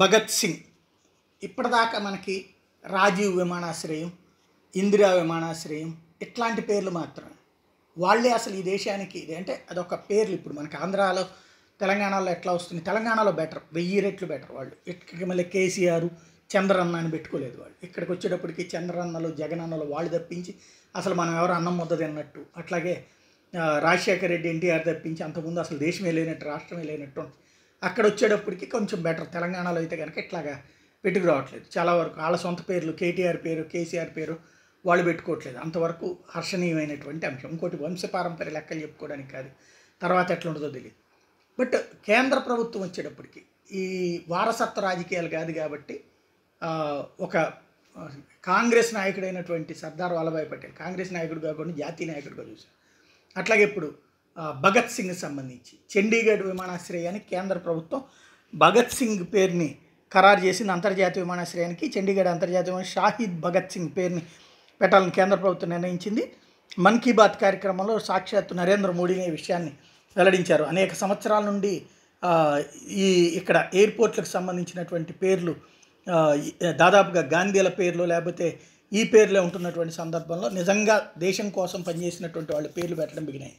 భగత్ సింగ్ ఇప్పటిదాకా మనకి రాజీవ్ విమానాశ్రయం ఇందిరా విమానాశ్రయం ఇట్లాంటి పేర్లు మాత్రమే వాళ్ళే అసలు ఈ దేశానికి ఇది అంటే అదొక పేర్లు ఇప్పుడు మనకి ఆంధ్రాలో తెలంగాణలో ఎట్లా వస్తుంది తెలంగాణలో బెటర్ వెయ్యి రెట్లు బెటర్ వాళ్ళు ఇక్కడికి మళ్ళీ కేసీఆర్ చంద్రన్న అని పెట్టుకోలేదు వాళ్ళు ఇక్కడికి వచ్చేటప్పటికి చంద్రన్నలు జగనన్నలు వాళ్ళు తప్పించి అసలు మనం ఎవరు అన్నం ముద్ద తిన్నట్టు అట్లాగే రాజశేఖర రెడ్డి ఎన్టీఆర్ తప్పించి అంతకుముందు అసలు దేశమే లేనట్టు రాష్ట్రమే లేనట్టు అక్కడ వచ్చేటప్పటికి కొంచెం బెటర్ తెలంగాణలో అయితే కనుక ఇట్లాగా పెట్టుకు రావట్లేదు చాలా వరకు వాళ్ళ సొంత పేర్లు కేటీఆర్ పేరు కేసీఆర్ పేరు వాళ్ళు పెట్టుకోవట్లేదు అంతవరకు హర్షణీయమైనటువంటి అంశం ఇంకోటి వంశపారంపర్య లెక్కలు చెప్పుకోవడానికి కాదు తర్వాత ఎట్లా ఉండదో తెలియదు బట్ కేంద్ర ప్రభుత్వం వచ్చేటప్పటికి ఈ వారసత్వ రాజకీయాలు కాదు కాబట్టి ఒక కాంగ్రెస్ నాయకుడైనటువంటి సర్దార్ వల్లభాయ్ పటేల్ కాంగ్రెస్ నాయకుడు కాకుండా జాతీయ నాయకుడిగా చూశారు అట్లాగే ఇప్పుడు భగత్ సింగ్ సంబంధించి చండీగఢ్ విమానాశ్రయానికి కేంద్ర ప్రభుత్వం భగత్ సింగ్ పేరుని ఖరారు చేసింది అంతర్జాతీయ విమానాశ్రయానికి చండీగఢ్ అంతర్జాతీయ విమానం షాహిద్ భగత్ సింగ్ పేరుని పెట్టాలని కేంద్ర ప్రభుత్వం నిర్ణయించింది మన్ కీ బాత్ కార్యక్రమంలో సాక్షాత్తు నరేంద్ర మోడీని ఈ విషయాన్ని వెల్లడించారు అనేక సంవత్సరాల నుండి ఈ ఇక్కడ ఎయిర్పోర్ట్లకు సంబంధించినటువంటి పేర్లు దాదాపుగా గాంధీల పేర్లు లేకపోతే ఈ పేర్లే ఉంటున్నటువంటి సందర్భంలో నిజంగా దేశం కోసం పనిచేసినటువంటి వాళ్ళ పేర్లు పెట్టడం బిగినాయి